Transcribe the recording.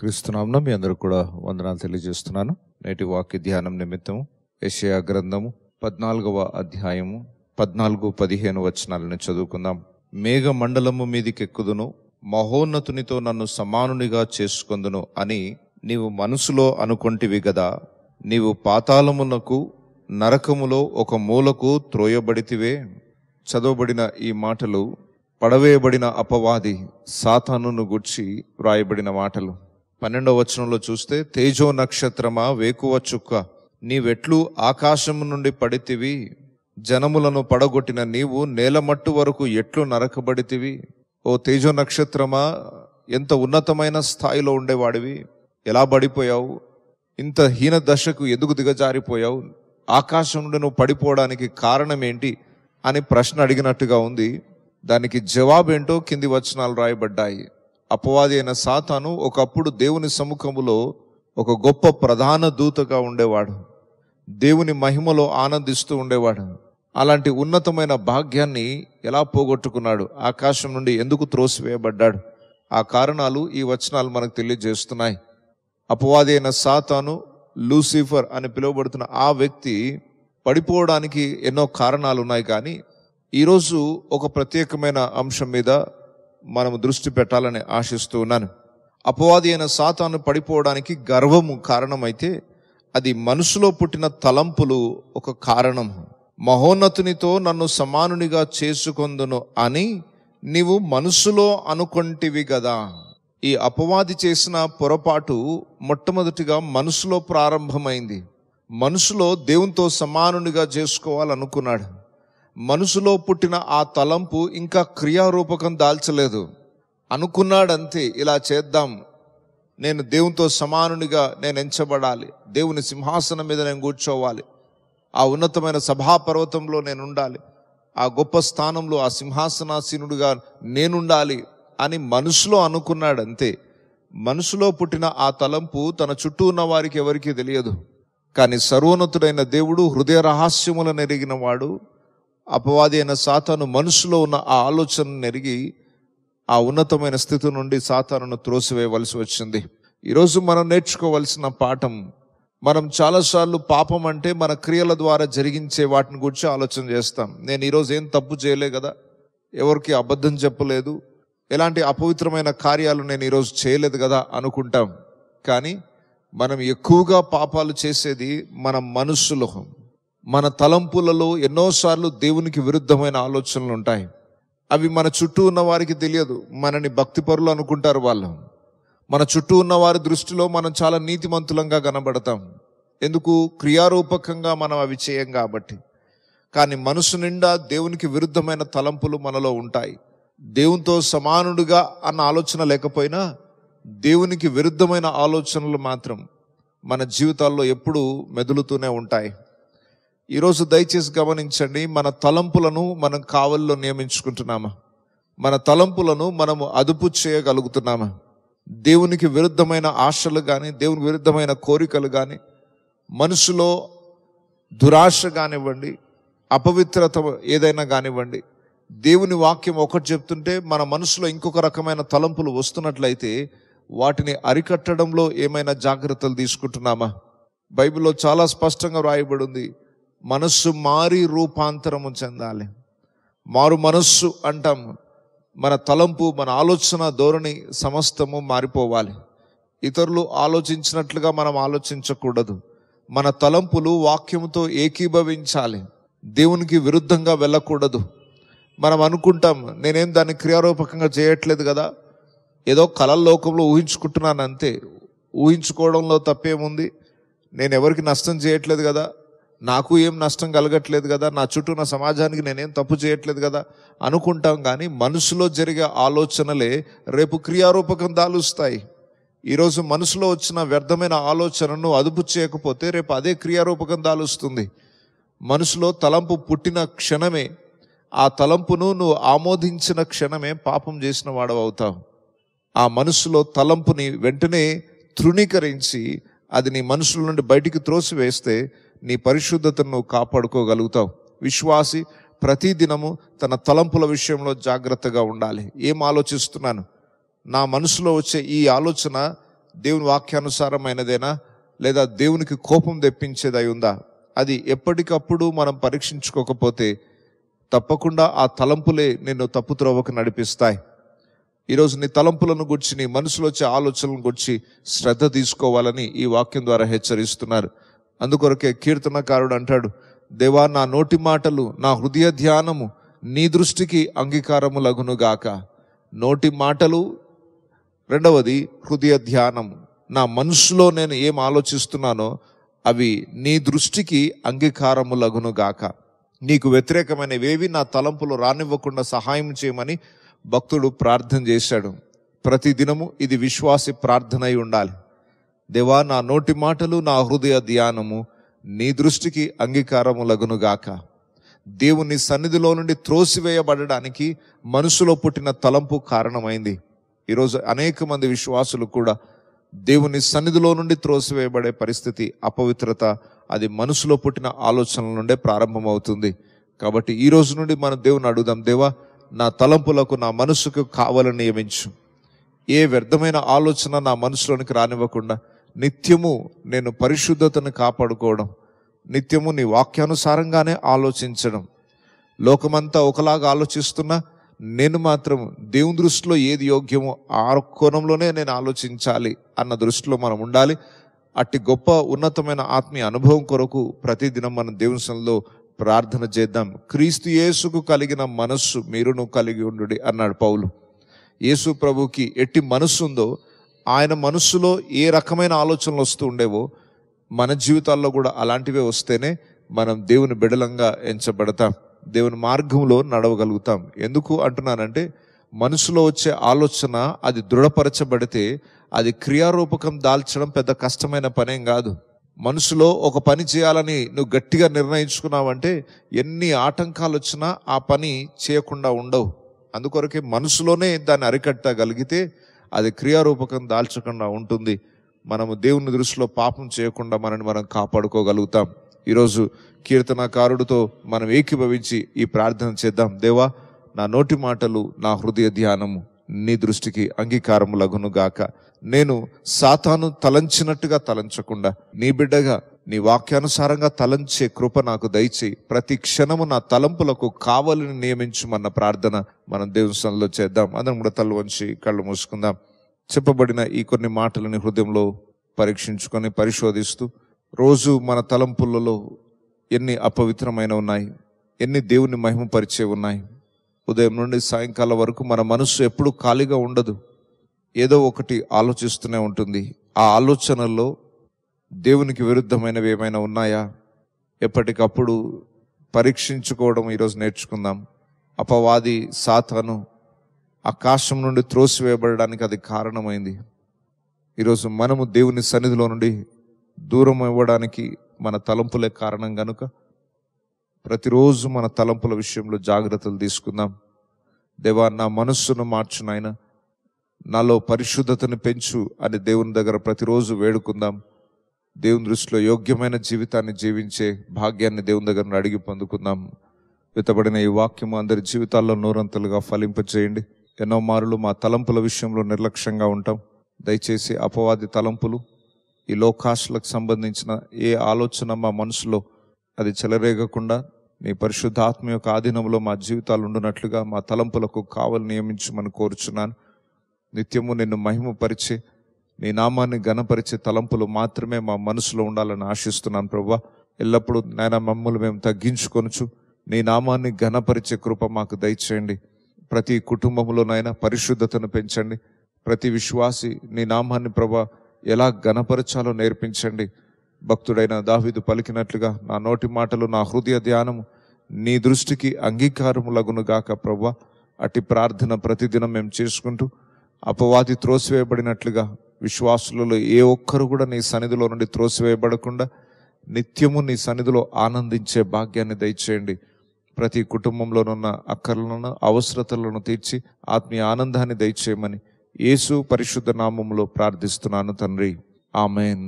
క్రీస్తునాంన మీ అందరూ కూడా వందనాలు తెలియజేస్తున్నాను నేటి వాక్య ధ్యానం నిమిత్తం యషయా గ్రంథము పద్నాలుగవ అధ్యాయము పద్నాలుగు పదిహేను వచనాలను చదువుకుందాం మేఘ మండలము ఎక్కుదును మహోన్నతునితో నన్ను సమానునిగా చేసుకుందును అని నీవు మనసులో అనుకొంటివి గదా నీవు పాతాళమునకు నరకములో ఒక మూలకు త్రోయబడితివే చదవబడిన ఈ మాటలు పడవేయబడిన అపవాది సాతానును గుర్చి వ్రాయబడిన మాటలు పన్నెండవ వచనంలో చూస్తే తేజో నక్షత్రమా వేకువ చుక్క నీవెట్లు ఆకాశము నుండి పడితివి జనములను పడగొట్టిన నీవు నేలమట్టు వరకు ఎట్లు నరకబడితివి ఓ తేజో నక్షత్రమా ఎంత ఉన్నతమైన స్థాయిలో ఉండేవాడివి ఎలా పడిపోయావు ఇంత హీన దశకు ఎందుకు దిగజారిపోయావు ఆకాశం నుండి నువ్వు పడిపోవడానికి కారణం ఏంటి అని ప్రశ్న అడిగినట్టుగా ఉంది దానికి జవాబేంటో కింది వచనాలు రాయబడ్డాయి అపవాది అయిన సాతాను ఒకప్పుడు దేవుని సముఖములో ఒక గొప్ప ప్రధాన దూతగా ఉండేవాడు దేవుని మహిమలో ఆనందిస్తూ ఉండేవాడు అలాంటి ఉన్నతమైన భాగ్యాన్ని ఎలా పోగొట్టుకున్నాడు ఆకాశం నుండి ఎందుకు త్రోసివేయబడ్డాడు ఆ కారణాలు ఈ వచనాలు మనకు తెలియజేస్తున్నాయి అపవాది అయిన సాతాను లూసిఫర్ అని పిలువబడుతున్న ఆ వ్యక్తి పడిపోవడానికి ఎన్నో కారణాలు ఉన్నాయి కానీ ఈరోజు ఒక ప్రత్యేకమైన అంశం మీద మనము దృష్టి పెట్టాలని ఆశిస్తూ ఉన్నాను అపవాది అయిన సాతాను పడిపోవడానికి గర్వము కారణమైతే అది మనసులో పుట్టిన తలంపులు ఒక కారణం మహోన్నతునితో నన్ను సమానునిగా చేసుకొందును అని నీవు మనసులో అనుకొంటివి కదా ఈ అపవాది చేసిన పొరపాటు మొట్టమొదటిగా మనసులో ప్రారంభమైంది మనసులో దేవునితో సమానునిగా చేసుకోవాలనుకున్నాడు మనసులో పుట్టిన ఆ తలంపు ఇంకా క్రియారూపకం దాల్చలేదు అనుకున్నాడంతే ఇలా చేద్దాం నేను దేవునితో సమానునిగా నేను ఎంచబడాలి దేవుని సింహాసనం మీద నేను కూర్చోవాలి ఆ ఉన్నతమైన సభాపర్వతంలో నేను ఉండాలి ఆ గొప్ప స్థానంలో ఆ సింహాసనాసీనుడిగా నేనుండాలి అని మనసులో అనుకున్నాడంతే మనసులో పుట్టిన ఆ తలంపు తన చుట్టూ ఉన్న వారికి ఎవరికీ తెలియదు కానీ సర్వోన్నతుడైన దేవుడు హృదయ రహస్యములను వాడు అపవాది అయిన సాతాను మనసులో ఉన్న ఆ ఆలోచనను నెరిగి ఆ ఉన్నతమైన స్థితి నుండి సాతానును త్రోసివేయవలసి వచ్చింది ఈరోజు మనం నేర్చుకోవలసిన పాఠం మనం చాలాసార్లు పాపం అంటే మన క్రియల ద్వారా జరిగించే వాటిని గురించి ఆలోచన చేస్తాం నేను ఈరోజు ఏం తప్పు చేయలే కదా ఎవరికి అబద్ధం చెప్పలేదు ఎలాంటి అపవిత్రమైన కార్యాలు నేను ఈరోజు చేయలేదు కదా అనుకుంటాం కానీ మనం ఎక్కువగా పాపాలు చేసేది మన మనస్సులో మన తలంపులలో ఎన్నోసార్లు దేవునికి విరుద్ధమైన ఆలోచనలు ఉంటాయి అవి మన చుట్టూ ఉన్న వారికి తెలియదు మనని భక్తిపరులు అనుకుంటారు వాళ్ళు మన చుట్టూ ఉన్న వారి దృష్టిలో మనం చాలా నీతిమంతులంగా కనబడతాం ఎందుకు క్రియారూపకంగా మనం అవి చేయం కాబట్టి కానీ మనసు నిండా దేవునికి విరుద్ధమైన తలంపులు మనలో ఉంటాయి దేవునితో సమానుడుగా అన్న ఆలోచన లేకపోయినా దేవునికి విరుద్ధమైన ఆలోచనలు మాత్రం మన జీవితాల్లో ఎప్పుడూ మెదులుతూనే ఉంటాయి ఈరోజు దయచేసి గమనించండి మన తలంపులను మనం కావల్లో నియమించుకుంటున్నామా మన తలంపులను మనము అదుపు చేయగలుగుతున్నామా దేవునికి విరుద్ధమైన ఆశలు కానీ దేవునికి విరుద్ధమైన కోరికలు కానీ మనసులో దురాశ కానివ్వండి అపవిత్రత ఏదైనా కానివ్వండి దేవుని వాక్యం ఒకటి చెప్తుంటే మన మనసులో ఇంకొక రకమైన తలంపులు వస్తున్నట్లయితే వాటిని అరికట్టడంలో ఏమైనా జాగ్రత్తలు తీసుకుంటున్నామా బైబిల్లో చాలా స్పష్టంగా ఉంది మనస్సు మారి రూపాంతరము చెందాలి మారు మనస్సు అంటాం మన తలంపు మన ఆలోచన ధోరణి సమస్తము మారిపోవాలి ఇతరులు ఆలోచించినట్లుగా మనం ఆలోచించకూడదు మన తలంపులు వాక్యముతో ఏకీభవించాలి దేవునికి విరుద్ధంగా వెళ్ళకూడదు మనం అనుకుంటాం నేనేం దాన్ని క్రియారూపకంగా చేయట్లేదు కదా ఏదో కలల్లోకంలో ఊహించుకుంటున్నానంతే ఊహించుకుంటున్నాను అంతే ఊహించుకోవడంలో తప్పేముంది నేను ఎవరికి నష్టం చేయట్లేదు కదా నాకు ఏం నష్టం కలగట్లేదు కదా నా చుట్టూ నా సమాజానికి నేనేం తప్పు చేయట్లేదు కదా అనుకుంటాం కానీ మనసులో జరిగే ఆలోచనలే రేపు క్రియారూపకం దాలుస్తాయి ఈరోజు మనసులో వచ్చిన వ్యర్థమైన ఆలోచనను అదుపు చేయకపోతే రేపు అదే క్రియారూపకం దాలుస్తుంది మనసులో తలంపు పుట్టిన క్షణమే ఆ తలంపును నువ్వు ఆమోదించిన క్షణమే పాపం చేసిన వాడవు అవుతావు ఆ మనసులో తలంపుని వెంటనే తృణీకరించి అది నీ మనసులో నుండి బయటికి వేస్తే నీ పరిశుద్ధతను నువ్వు కాపాడుకోగలుగుతావు విశ్వాసి ప్రతిదినము తన తలంపుల విషయంలో జాగ్రత్తగా ఉండాలి ఏం ఆలోచిస్తున్నాను నా మనసులో వచ్చే ఈ ఆలోచన దేవుని వాక్యానుసారమైనదేనా లేదా దేవునికి కోపం తెప్పించేదై ఉందా అది ఎప్పటికప్పుడు మనం పరీక్షించుకోకపోతే తప్పకుండా ఆ తలంపులే నిన్ను తప్పుత్రోవకు నడిపిస్తాయి ఈరోజు నీ తలంపులను గుర్చి నీ మనసులో వచ్చే ఆలోచనలను గుర్చి శ్రద్ధ తీసుకోవాలని ఈ వాక్యం ద్వారా హెచ్చరిస్తున్నారు అందుకొరకే కీర్తనకారుడు అంటాడు దేవా నా నోటి మాటలు నా హృదయ ధ్యానము నీ దృష్టికి అంగీకారము లగునుగాక నోటి మాటలు రెండవది హృదయ ధ్యానము నా మనసులో నేను ఏం ఆలోచిస్తున్నానో అవి నీ దృష్టికి అంగీకారము లగునుగాక నీకు వ్యతిరేకమైనవేవి నా తలంపులు రానివ్వకుండా సహాయం చేయమని భక్తుడు ప్రార్థన చేశాడు ప్రతిదినము ఇది విశ్వాసి ప్రార్థనై ఉండాలి దేవా నా నోటి మాటలు నా హృదయ ధ్యానము నీ దృష్టికి అంగీకారము లగునుగాక దేవుని సన్నిధిలో నుండి త్రోసివేయబడడానికి మనసులో పుట్టిన తలంపు కారణమైంది ఈరోజు అనేక మంది విశ్వాసులు కూడా దేవుని సన్నిధిలో నుండి త్రోసివేయబడే పరిస్థితి అపవిత్రత అది మనసులో పుట్టిన ఆలోచనల నుండే ప్రారంభమవుతుంది కాబట్టి ఈ రోజు నుండి మనం దేవుని అడుగుదాం దేవా నా తలంపులకు నా మనసుకు కావాలని నియమించు ఏ వ్యర్థమైన ఆలోచన నా మనసులోనికి రానివ్వకుండా నిత్యము నేను పరిశుద్ధతను కాపాడుకోవడం నిత్యము నీ వాక్యానుసారంగానే ఆలోచించడం లోకమంతా ఒకలాగా ఆలోచిస్తున్నా నేను మాత్రం దేవుని దృష్టిలో ఏది యోగ్యమో ఆ కోణంలోనే నేను ఆలోచించాలి అన్న దృష్టిలో మనం ఉండాలి అట్టి గొప్ప ఉన్నతమైన ఆత్మీయ అనుభవం కొరకు ప్రతిదినం మనం దేవుని సంలో ప్రార్థన చేద్దాం క్రీస్తు యేసుకు కలిగిన మనస్సు మీరును కలిగి ఉండు అన్నాడు పౌలు యేసు ప్రభుకి ఎట్టి మనస్సు ఉందో ఆయన మనసులో ఏ రకమైన ఆలోచనలు వస్తూ ఉండేవో మన జీవితాల్లో కూడా అలాంటివే వస్తేనే మనం దేవుని బిడలంగా ఎంచబడతాం దేవుని మార్గంలో నడవగలుగుతాం ఎందుకు అంటున్నానంటే మనసులో వచ్చే ఆలోచన అది దృఢపరచబడితే అది క్రియారూపకం దాల్చడం పెద్ద కష్టమైన పనేం కాదు మనసులో ఒక పని చేయాలని నువ్వు గట్టిగా నిర్ణయించుకున్నావంటే ఎన్ని ఆటంకాలు వచ్చినా ఆ పని చేయకుండా ఉండవు అందుకొరకే మనసులోనే దాన్ని అరికట్టగలిగితే అది క్రియారూపకం దాల్చకుండా ఉంటుంది మనము దేవుని దృష్టిలో పాపం చేయకుండా మనని మనం కాపాడుకోగలుగుతాం ఈరోజు కీర్తనకారుడితో మనం ఏకీభవించి ఈ ప్రార్థన చేద్దాం దేవా నా నోటి మాటలు నా హృదయ ధ్యానము నీ దృష్టికి అంగీకారం లగునుగాక నేను సాతాను తలంచినట్టుగా తలంచకుండా నీ బిడ్డగా నీ వాక్యానుసారంగా తలంచే కృప నాకు దయచేయి ప్రతి క్షణము నా తలంపులకు కావాలని నియమించుమన్న ప్రార్థన మనం దేవస్థానంలో చేద్దాం అందరం కూడా తల వంచి కళ్ళు మూసుకుందాం చెప్పబడిన ఈ కొన్ని మాటలని హృదయంలో పరీక్షించుకొని పరిశోధిస్తూ రోజు మన తలంపులలో ఎన్ని అపవిత్రమైన ఉన్నాయి ఎన్ని దేవుని మహిమపరిచే ఉన్నాయి ఉదయం నుండి సాయంకాలం వరకు మన మనసు ఎప్పుడు ఖాళీగా ఉండదు ఏదో ఒకటి ఆలోచిస్తూనే ఉంటుంది ఆ ఆలోచనల్లో దేవునికి విరుద్ధమైనవి ఏమైనా ఉన్నాయా ఎప్పటికప్పుడు పరీక్షించుకోవడం ఈరోజు నేర్చుకుందాం అపవాది సాతను ఆకాశం నుండి త్రోసివేయబడడానికి అది కారణమైంది ఈరోజు మనము దేవుని సన్నిధిలో నుండి దూరం ఇవ్వడానికి మన తలంపులే కారణం కనుక ప్రతిరోజు మన తలంపుల విషయంలో జాగ్రత్తలు తీసుకుందాం దేవా నా మనస్సును మార్చు నాయన నాలో పరిశుద్ధతను పెంచు అని దేవుని దగ్గర ప్రతిరోజు వేడుకుందాం దేవుని దృష్టిలో యోగ్యమైన జీవితాన్ని జీవించే భాగ్యాన్ని దేవుని దగ్గర అడిగి పొందుకుందాం వితబడిన ఈ వాక్యము అందరి జీవితాల్లో నూరంతలుగా ఫలింపచేయండి ఎన్నో మారులు మా తలంపుల విషయంలో నిర్లక్ష్యంగా ఉంటాం దయచేసి అపవాది తలంపులు ఈ లోకాసులకు సంబంధించిన ఏ ఆలోచన మా మనసులో అది చెలరేగకుండా నీ పరిశుద్ధాత్మ యొక్క ఆధీనంలో మా జీవితాలు ఉండునట్లుగా మా తలంపులకు కావలు నియమించమని కోరుచున్నాను నిత్యము నిన్ను మహిమపరిచి నీ నామాన్ని ఘనపరిచే తలంపులు మాత్రమే మా మనసులో ఉండాలని ఆశిస్తున్నాను ప్రభు ఎల్లప్పుడూ నాయన మమ్మల్ని మేము తగ్గించుకొనుచు నీ నామాన్ని ఘనపరిచే కృప మాకు దయచేయండి ప్రతి కుటుంబంలోనైనా పరిశుద్ధతను పెంచండి ప్రతి విశ్వాసి నీ నామాన్ని ప్రభా ఎలా ఘనపరచాలో నేర్పించండి భక్తుడైన దావిదు పలికినట్లుగా నా నోటి మాటలు నా హృదయ ధ్యానము నీ దృష్టికి అంగీకారములగునుగాక ప్రవ్వ అట్టి ప్రార్థన ప్రతిదినం మేము చేసుకుంటూ అపవాది త్రోసివేయబడినట్లుగా విశ్వాసులలో ఏ ఒక్కరు కూడా నీ సన్నిధిలో నుండి త్రోసివేయబడకుండా నిత్యము నీ సన్నిధిలో ఆనందించే భాగ్యాన్ని దయచేయండి ప్రతి కుటుంబంలోనున్న అక్కర్లను అవసరతలను తీర్చి ఆత్మీయ ఆనందాన్ని దయచేయమని యేసు పరిశుద్ధ నామంలో ప్రార్థిస్తున్నాను తండ్రి ఆమెన్